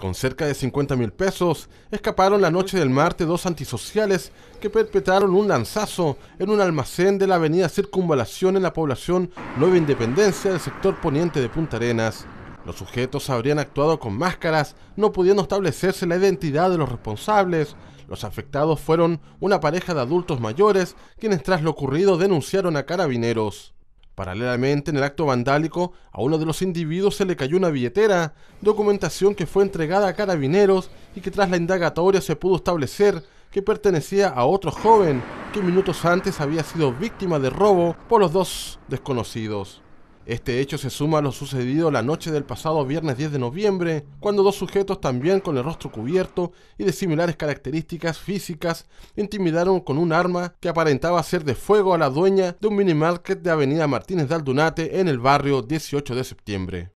Con cerca de 50 mil pesos, escaparon la noche del martes dos antisociales que perpetraron un lanzazo en un almacén de la avenida Circunvalación en la población Nueva Independencia del sector poniente de Punta Arenas. Los sujetos habrían actuado con máscaras, no pudiendo establecerse la identidad de los responsables. Los afectados fueron una pareja de adultos mayores, quienes tras lo ocurrido denunciaron a carabineros. Paralelamente, en el acto vandálico, a uno de los individuos se le cayó una billetera, documentación que fue entregada a carabineros y que tras la indagatoria se pudo establecer que pertenecía a otro joven que minutos antes había sido víctima de robo por los dos desconocidos. Este hecho se suma a lo sucedido la noche del pasado viernes 10 de noviembre, cuando dos sujetos también con el rostro cubierto y de similares características físicas intimidaron con un arma que aparentaba ser de fuego a la dueña de un minimarket de Avenida Martínez de Aldunate en el barrio 18 de septiembre.